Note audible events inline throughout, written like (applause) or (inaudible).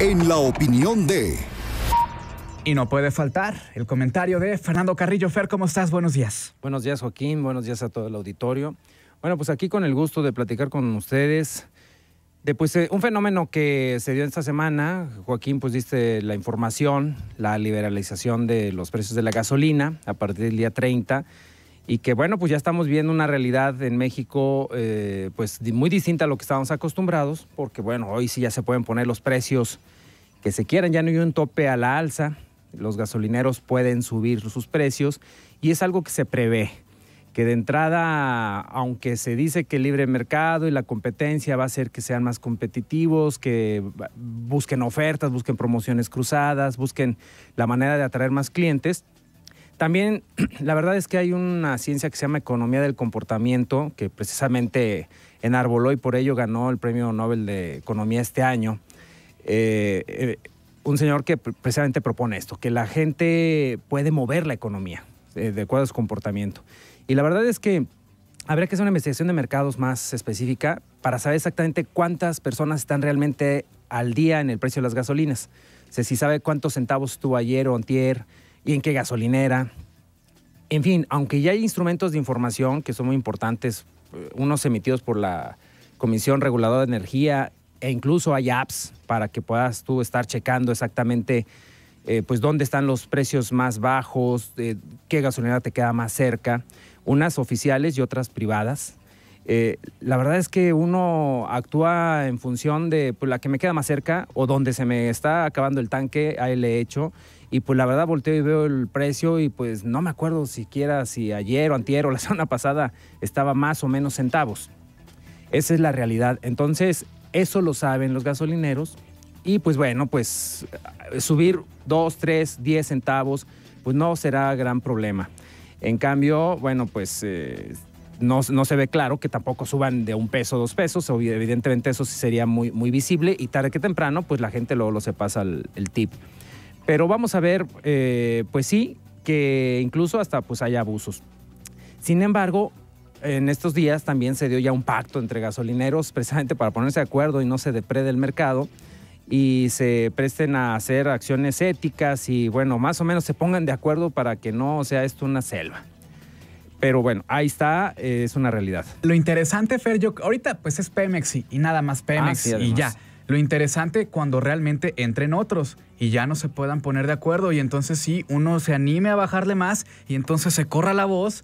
en la opinión de... Y no puede faltar el comentario de Fernando Carrillo. Fer, ¿cómo estás? Buenos días. Buenos días, Joaquín. Buenos días a todo el auditorio. Bueno, pues aquí con el gusto de platicar con ustedes de pues, eh, un fenómeno que se dio esta semana. Joaquín, pues diste la información, la liberalización de los precios de la gasolina a partir del día 30 y que bueno, pues ya estamos viendo una realidad en México eh, pues muy distinta a lo que estábamos acostumbrados, porque bueno, hoy sí ya se pueden poner los precios que se quieran, ya no hay un tope a la alza, los gasolineros pueden subir sus precios y es algo que se prevé, que de entrada, aunque se dice que el libre mercado y la competencia va a hacer que sean más competitivos, que busquen ofertas, busquen promociones cruzadas, busquen la manera de atraer más clientes, también (clears throat) la verdad es que hay una ciencia que se llama economía del comportamiento, que precisamente enarboló y por ello ganó el Premio Nobel de Economía este año. Eh, eh, un señor que precisamente propone esto, que la gente puede mover la economía eh, de acuerdo a su comportamiento. Y la verdad es que habría que hacer una investigación de mercados más específica para saber exactamente cuántas personas están realmente al día en el precio de las gasolinas. si sabe cuántos centavos tuvo ayer o antier, y en qué gasolinera. En fin, aunque ya hay instrumentos de información que son muy importantes, eh, unos emitidos por la Comisión Reguladora de Energía e incluso hay apps para que puedas tú estar checando exactamente eh, pues dónde están los precios más bajos, eh, qué gasolinera te queda más cerca, unas oficiales y otras privadas, eh, la verdad es que uno actúa en función de pues, la que me queda más cerca o donde se me está acabando el tanque, ahí le echo. Y pues la verdad volteo y veo el precio y pues no me acuerdo siquiera si ayer o antier o la (laughs) semana pasada estaba más o menos centavos. Esa es la realidad. Entonces, eso lo saben los gasolineros. Y pues bueno, pues subir 2, 3, 10 centavos, pues no será gran problema. En cambio, bueno, pues... Eh, no, se ve claro que tampoco suban de un peso, dos pesos. Evidentemente eso sí sería muy, muy visible y tarde que temprano pues la gente luego lo se pasa el, tip. Pero vamos a ver, eh, pues sí, que incluso hasta pues hay abusos. Sin embargo, en estos días también se dio ya un pacto entre gasolineros precisamente para ponerse de acuerdo y no se deprede el mercado y se presten a hacer acciones éticas y bueno, más o menos se pongan de acuerdo para que no sea esto una selva. Pero bueno, ahí está, eh, es una realidad. Lo interesante, Fer, yo ahorita pues es Pemex y, nada más Pemex ah, y ya. Lo interesante cuando realmente entren otros y ya no se puedan poner de acuerdo y entonces sí, uno se anime a bajarle más y entonces se corra la voz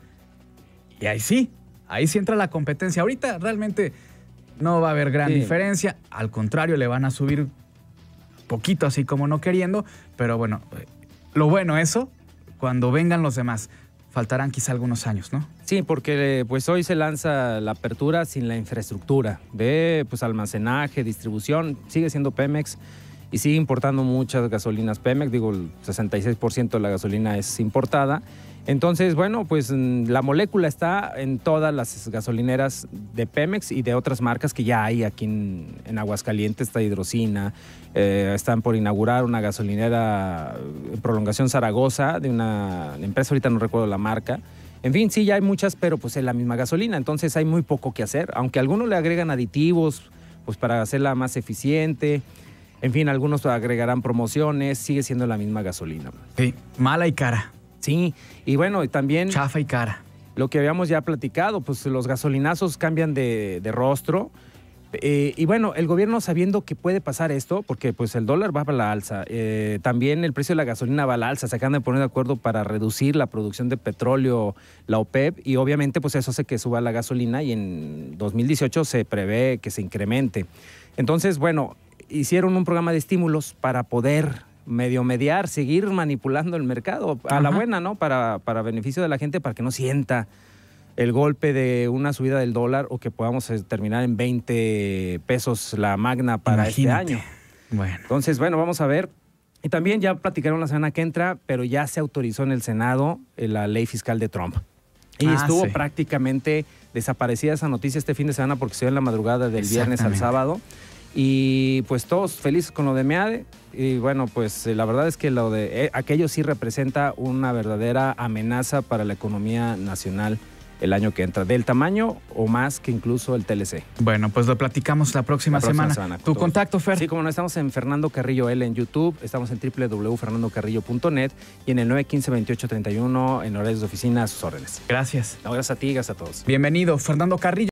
y ahí sí, ahí sí entra la competencia. Ahorita realmente no va a haber gran diferencia, al contrario, le van a subir poquito así como no queriendo, pero bueno, eh, lo bueno eso cuando vengan los demás faltarán quizá algunos años, ¿no? Sí, porque eh, pues hoy se lanza la apertura sin la infraestructura de pues almacenaje, distribución, sigue siendo Pemex y sigue importando muchas gasolinas Pemex, digo, el 66% de la gasolina es importada. Entonces, bueno, pues mm, la molécula está en todas las gasolineras de Pemex y de otras marcas que ya hay aquí en, Aguascalientes, está Hidrocina, eh, están por inaugurar una gasolinera eh, en prolongación Zaragoza de una empresa, ahorita no recuerdo la marca. En fin, sí, ya hay muchas, pero pues es la misma gasolina, entonces hay muy poco que hacer, aunque algunos le agregan aditivos, pues para hacerla más eficiente. En fin, algunos agregarán promociones, sigue siendo la misma gasolina. Sí, mala y cara. Sí, y bueno, también... Chafa y cara. Lo que habíamos ya platicado, pues los gasolinazos cambian de, rostro. Eh, y bueno, el gobierno sabiendo que puede pasar esto, porque pues el dólar va para la alza, eh, también el precio de la gasolina va a la alza, se acaban de poner de acuerdo para reducir la producción de petróleo, la OPEP, e y obviamente pues eso hace que suba la gasolina y en 2018 se prevé que se incremente. Entonces, bueno, hicieron un programa de estímulos para poder medio mediar, seguir manipulando el mercado a la buena, ¿no? Para, para beneficio de la gente, para que no sienta el golpe de una subida del dólar o que podamos eh, terminar en 20 pesos la magna para este año. Entonces, bueno, vamos a ver. Y también ya platicaron la semana que entra, pero ya se autorizó en el Senado eh, la ley fiscal de Trump. Y ah, estuvo prácticamente desaparecida esa noticia este fin de semana porque se dio en la madrugada del viernes al sábado. Y pues todos felices con lo de MEADE. Y bueno, pues eh, la verdad es que lo de eh, aquello sí representa una verdadera amenaza para la economía nacional el año que entra, del tamaño o más que incluso el TLC. Bueno, pues lo platicamos la próxima, semana. tu contacto, Fer. Sí, como no, estamos en Fernando Carrillo L en YouTube, estamos en www.fernandocarrillo.net y en el 915-2831 en horarios de oficina a sus órdenes. Gracias. Ahora gracias a ti, gracias a todos. Bienvenido, Fernando Carrillo.